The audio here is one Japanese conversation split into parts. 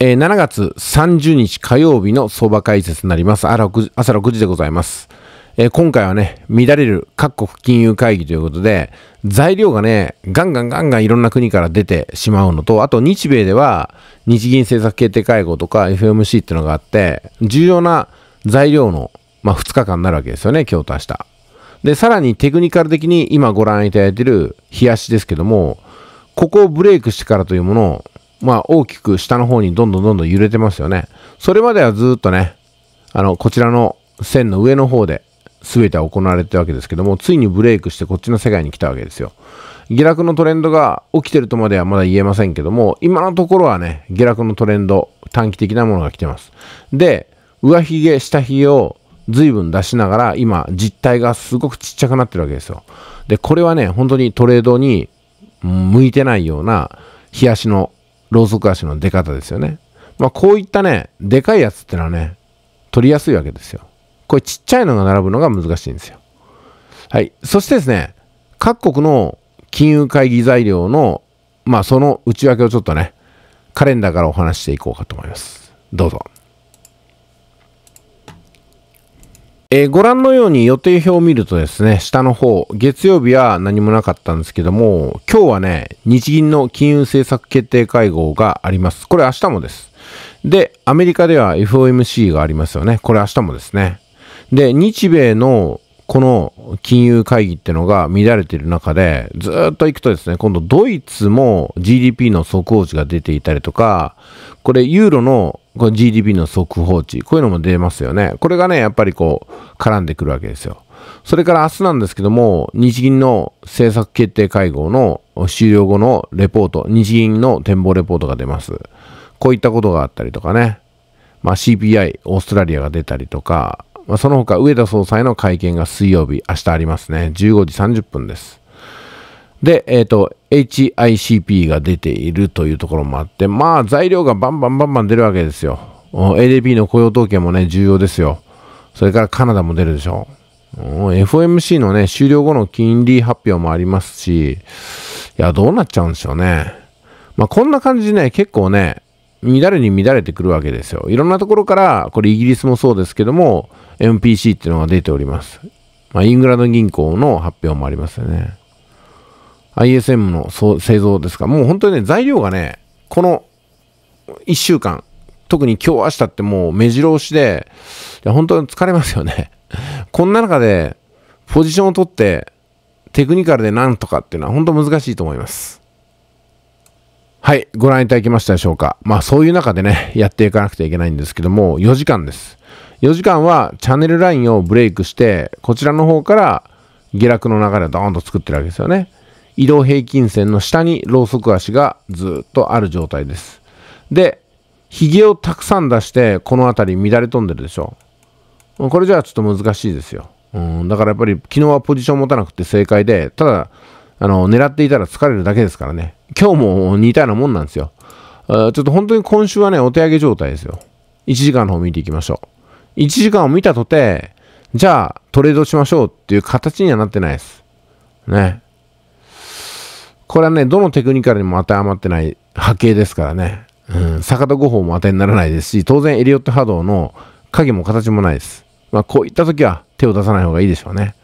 えー、7月30日火曜日の相場解説になります。朝6時でございます。えー、今回はね、乱れる各国金融会議ということで、材料がね、ガンガンガンガンいろんな国から出てしまうのと、あと日米では日銀政策決定会合とか FMC っていうのがあって、重要な材料の、まあ、2日間になるわけですよね、今日と明日。で、さらにテクニカル的に今ご覧いただいている冷やしですけども、ここをブレイクしてからというもの、をまあ、大きく下の方にどんどんどんどん揺れてますよね。それまではずっとね、あの、こちらの線の上の方で全ては行われてたわけですけども、ついにブレイクしてこっちの世界に来たわけですよ。下落のトレンドが起きてるとまではまだ言えませんけども、今のところはね、下落のトレンド、短期的なものが来てます。で、上髭、下髭を随分出しながら、今、実体がすごくちっちゃくなってるわけですよ。で、これはね、本当にトレードに向いてないような、冷やしのロうソク足の出方ですよね。まあ、こういったね、でかいやつってのはね、取りやすいわけですよ。これちっちゃいのが並ぶのが難しいんですよ。はい。そしてですね、各国の金融会議材料の、まあ、その内訳をちょっとね、カレンダーからお話していこうかと思います。どうぞ。えー、ご覧のように予定表を見るとですね、下の方、月曜日は何もなかったんですけども、今日はね、日銀の金融政策決定会合があります。これ明日もです。で、アメリカでは FOMC がありますよね。これ明日もですね。で、日米のこの金融会議ってのが乱れている中で、ずっと行くとですね、今度ドイツも GDP の速報値が出ていたりとか、これユーロのの GDP の速報値、こういうのも出ますよね。これがね、やっぱりこう、絡んでくるわけですよ。それから明日なんですけども、日銀の政策決定会合の終了後のレポート、日銀の展望レポートが出ます。こういったことがあったりとかね、まあ、CPI、オーストラリアが出たりとか、まあ、その他、植田総裁の会見が水曜日、明日ありますね。15時30分です。で、えっ、ー、と、HICP が出ているというところもあって、まあ、材料がバンバンバンバン出るわけですよ。ADP の雇用統計もね、重要ですよ。それからカナダも出るでしょ。う。FOMC のね、終了後の金利発表もありますし、いや、どうなっちゃうんでしょうね。まあ、こんな感じでね、結構ね、乱れに乱れてくるわけですよ。いろんなところから、これイギリスもそうですけども、MPC っていうのが出ております。まあ、イングランド銀行の発表もありますよね。ISM の製造ですか。もう本当にね、材料がね、この1週間、特に今日明日ってもう目白押しで、本当に疲れますよね。こんな中でポジションを取って、テクニカルでなんとかっていうのは本当難しいと思います。はい、ご覧いただきましたでしょうか。まあそういう中でね、やっていかなくてはいけないんですけども、4時間です。4時間はチャンネルラインをブレイクして、こちらの方から下落の流れをドーンと作ってるわけですよね。移動平均線の下にロウソク足がずっとある状態です。で、ヒゲをたくさん出して、この辺り乱れ飛んでるでしょ。これじゃあちょっと難しいですよ。うん、だからやっぱり昨日はポジション持たなくて正解で、ただ、あの、狙っていたら疲れるだけですからね。今日も似たようなもんなんですよ。ちょっと本当に今週はね、お手上げ状態ですよ。1時間の方見ていきましょう。1時間を見たとて、じゃあトレードしましょうっていう形にはなってないです。ね。これはね、どのテクニカルにも当てはまってない波形ですからね。うん、坂田五法も当てにならないですし、当然エリオット波動の影も形もないです。まあ、こういった時は手を出さない方がいいでしょうね。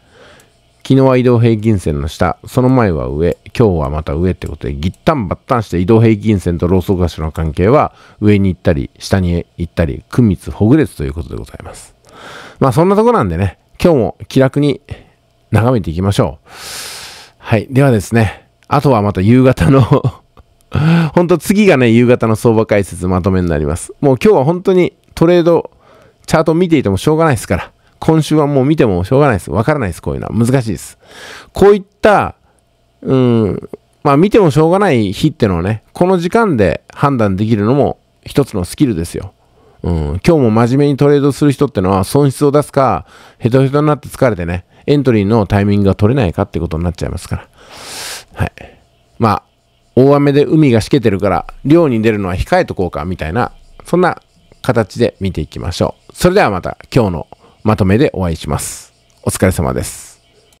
昨日は移動平均線の下、その前は上、今日はまた上ってことで、ぎったんばったんして移動平均線とローソク足の関係は、上に行ったり、下に行ったり、区密ほぐれつということでございます。まあそんなとこなんでね、今日も気楽に眺めていきましょう。はい。ではですね、あとはまた夕方のほんと次がね、夕方の相場解説まとめになります。もう今日は本当にトレード、チャート見ていてもしょうがないですから。今週はもう見てもしょうがないです。わからないです。こういうのは。難しいです。こういった、うん、まあ見てもしょうがない日ってのはね、この時間で判断できるのも一つのスキルですよ。うん、今日も真面目にトレードする人ってのは損失を出すか、ヘトヘトになって疲れてね、エントリーのタイミングが取れないかってことになっちゃいますから。はい。まあ、大雨で海がしけてるから、漁に出るのは控えとこうか、みたいな、そんな形で見ていきましょう。それではまた今日のまとめでお会いします。お疲れ様です。